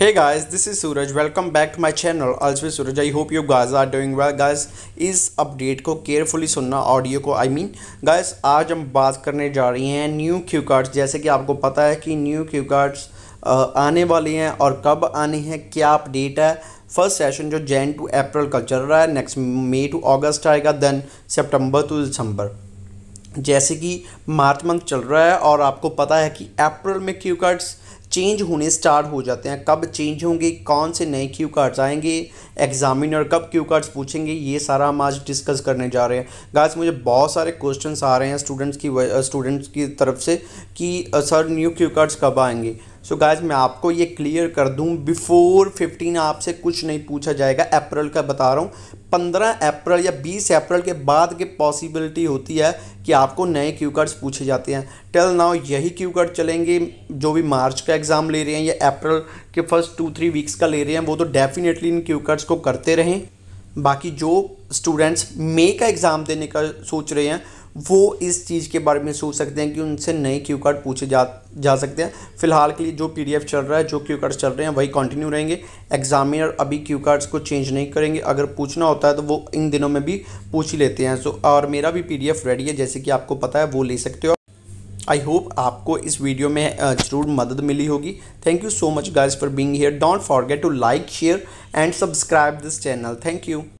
hey guys this is suraj welcome back to my channel also suraj i hope you guys are doing well guys इस update को carefully सुनना audio को I mean guys आज हम बात करने जा रहे हैं न्यू क्यू कार्ड्स जैसे कि आपको पता है कि न्यू क्यू कार्ड्स आने वाले हैं और कब आने हैं क्या अपडेट है फर्स्ट सेशन जो जैन टू अप्रैल का चल रहा है नेक्स्ट मई टू अगस्त आएगा देन सेप्टंबर टू दिसंबर जैसे कि मार्च मंथ चल रहा है और आपको पता है कि अप्रैल में क्यू कार्ड्स चेंज होने स्टार्ट हो जाते हैं कब चेंज होंगे कौन से नए क्यू कार्ड्स आएंगे एग्जामिनर कब क्यू कार्ड्स पूछेंगे ये सारा हम आज डिस्कस करने जा रहे हैं गाइस मुझे बहुत सारे क्वेश्चंस आ रहे हैं स्टूडेंट्स की स्टूडेंट्स की तरफ से कि सर न्यू क्यू कार्ड्स कब आएंगे सो so गाइस मैं आपको ये क्लियर कर दूं बिफोर फिफ्टीन आपसे कुछ नहीं पूछा जाएगा अप्रैल का बता रहा हूँ पंद्रह अप्रैल या बीस अप्रैल के बाद के पॉसिबिलिटी होती है कि आपको नए क्यू कार्ड्स पूछे जाते हैं टेल नाउ यही क्यू कार्ड चलेंगे जो भी मार्च का एग्ज़ाम ले रहे हैं या अप्रैल के फर्स्ट टू थ्री वीक्स का ले रहे हैं वो तो डेफिनेटली इन क्यू कार्ड्स को करते रहें बाकी जो स्टूडेंट्स मे का एग्ज़ाम देने का सोच रहे हैं वो इस चीज़ के बारे में सोच सकते हैं कि उनसे नए क्यू कार्ड पूछे जा जा सकते हैं फिलहाल के लिए जो पीडीएफ चल रहा है जो क्यू कार्ड्स चल रहे हैं वही कंटिन्यू रहेंगे एग्जामिनर अभी क्यू कार्ड्स को चेंज नहीं करेंगे अगर पूछना होता है तो वो इन दिनों में भी पूछ ही लेते हैं सो और मेरा भी पी रेडी है जैसे कि आपको पता है वो ले सकते हो आई होप आपको इस वीडियो में ज़रूर मदद मिली होगी thank you so much guys for being here don't forget to like share and subscribe this channel thank you